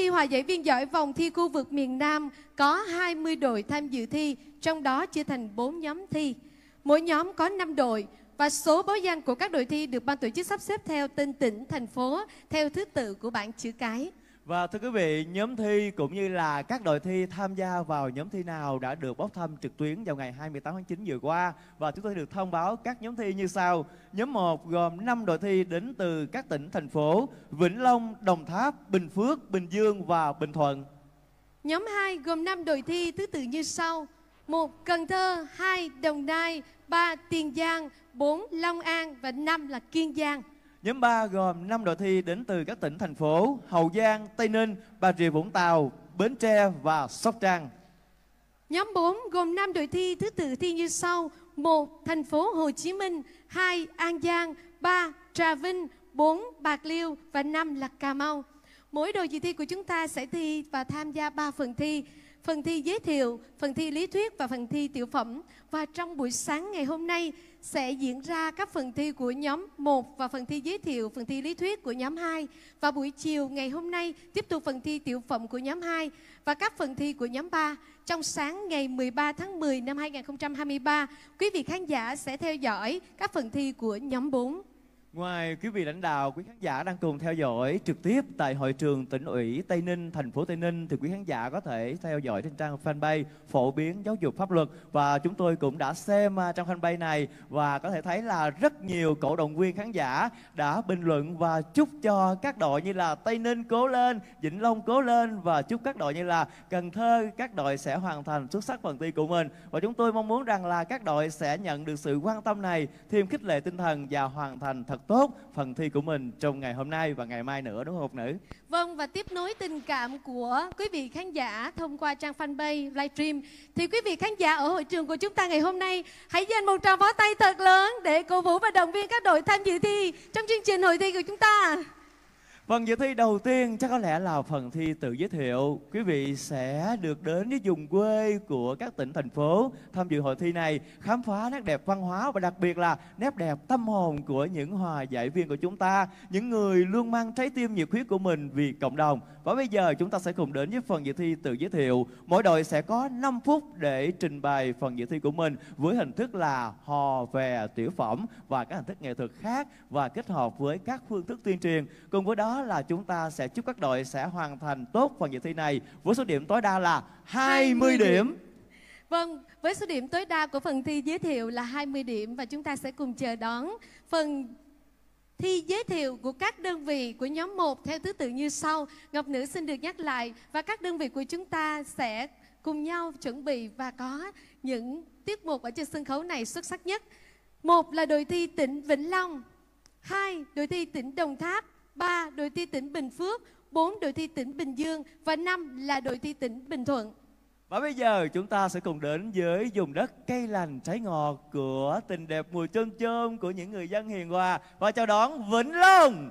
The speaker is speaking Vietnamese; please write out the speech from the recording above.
Thi Hòa giải viên giỏi vòng thi khu vực miền Nam có 20 đội tham dự thi, trong đó chia thành 4 nhóm thi. Mỗi nhóm có 5 đội và số báo danh của các đội thi được ban tổ chức sắp xếp theo tên tỉnh, thành phố, theo thứ tự của bảng chữ cái. Và thưa quý vị, nhóm thi cũng như là các đội thi tham gia vào nhóm thi nào đã được bốc thăm trực tuyến vào ngày 28 tháng 9 vừa qua và chúng tôi được thông báo các nhóm thi như sau. Nhóm 1 gồm 5 đội thi đến từ các tỉnh thành phố Vĩnh Long, Đồng Tháp, Bình Phước, Bình Dương và Bình Thuận. Nhóm 2 gồm 5 đội thi thứ tự như sau: 1 Cần Thơ, 2 Đồng Nai, 3 Tiền Giang, 4 Long An và 5 là Kiên Giang. Nhóm 3 gồm 5 đội thi đến từ các tỉnh, thành phố Hậu Giang, Tây Ninh, Bà Rịa Vũng Tàu, Bến Tre và Sóc Trăng. Nhóm 4 gồm 5 đội thi thứ tự thi như sau: 1. Thành phố Hồ Chí Minh, 2. An Giang, 3. Trà Vinh, 4. Bạc Liêu và 5 là Cà Mau. Mỗi đội dự thi của chúng ta sẽ thi và tham gia 3 phần thi phần thi giới thiệu, phần thi lý thuyết và phần thi tiểu phẩm. Và trong buổi sáng ngày hôm nay sẽ diễn ra các phần thi của nhóm 1 và phần thi giới thiệu, phần thi lý thuyết của nhóm 2. Và buổi chiều ngày hôm nay tiếp tục phần thi tiểu phẩm của nhóm 2 và các phần thi của nhóm 3. Trong sáng ngày 13 tháng 10 năm 2023, quý vị khán giả sẽ theo dõi các phần thi của nhóm 4. Ngoài quý vị lãnh đạo, quý khán giả đang cùng theo dõi trực tiếp tại hội trường tỉnh ủy Tây Ninh, thành phố Tây Ninh thì quý khán giả có thể theo dõi trên trang fanpage phổ biến giáo dục pháp luật và chúng tôi cũng đã xem à, trang fanpage này và có thể thấy là rất nhiều cổ động viên khán giả đã bình luận và chúc cho các đội như là Tây Ninh cố lên, Vĩnh Long cố lên và chúc các đội như là Cần Thơ các đội sẽ hoàn thành xuất sắc phần thi của mình và chúng tôi mong muốn rằng là các đội sẽ nhận được sự quan tâm này, thêm khích lệ tinh thần và hoàn thành thật tốt phần thi của mình trong ngày hôm nay và ngày mai nữa đúng không Ngọc Nữ? Vâng và tiếp nối tình cảm của quý vị khán giả thông qua trang fanpage livestream thì quý vị khán giả ở hội trường của chúng ta ngày hôm nay hãy dành một tràng pháo tay thật lớn để cổ vũ và động viên các đội tham dự thi trong chương trình hội thi của chúng ta phần vâng, dự thi đầu tiên chắc có lẽ là phần thi tự giới thiệu. Quý vị sẽ được đến với vùng quê của các tỉnh, thành phố tham dự hội thi này, khám phá nét đẹp văn hóa và đặc biệt là nét đẹp tâm hồn của những hòa giải viên của chúng ta, những người luôn mang trái tim nhiệt huyết của mình vì cộng đồng. Và bây giờ chúng ta sẽ cùng đến với phần dự thi tự giới thiệu. Mỗi đội sẽ có 5 phút để trình bày phần dự thi của mình với hình thức là hò về tiểu phẩm và các hình thức nghệ thuật khác và kết hợp với các phương thức tuyên truyền. Cùng với đó là chúng ta sẽ chúc các đội sẽ hoàn thành tốt phần dự thi này với số điểm tối đa là 20 điểm. điểm. Vâng, với số điểm tối đa của phần thi giới thiệu là 20 điểm và chúng ta sẽ cùng chờ đón phần thi giới thiệu của các đơn vị của nhóm 1 theo thứ tự như sau. Ngọc Nữ xin được nhắc lại và các đơn vị của chúng ta sẽ cùng nhau chuẩn bị và có những tiết mục ở trên sân khấu này xuất sắc nhất. Một là đội thi tỉnh Vĩnh Long, hai đội thi tỉnh Đồng Tháp, 3. Đội thi tỉnh Bình Phước 4. Đội thi tỉnh Bình Dương Và 5. Là đội thi tỉnh Bình Thuận và bây giờ chúng ta sẽ cùng đến với vùng đất cây lành trái ngọt của tình đẹp mùi chôm chôm của những người dân hiền hòa và chào đón Vĩnh Long.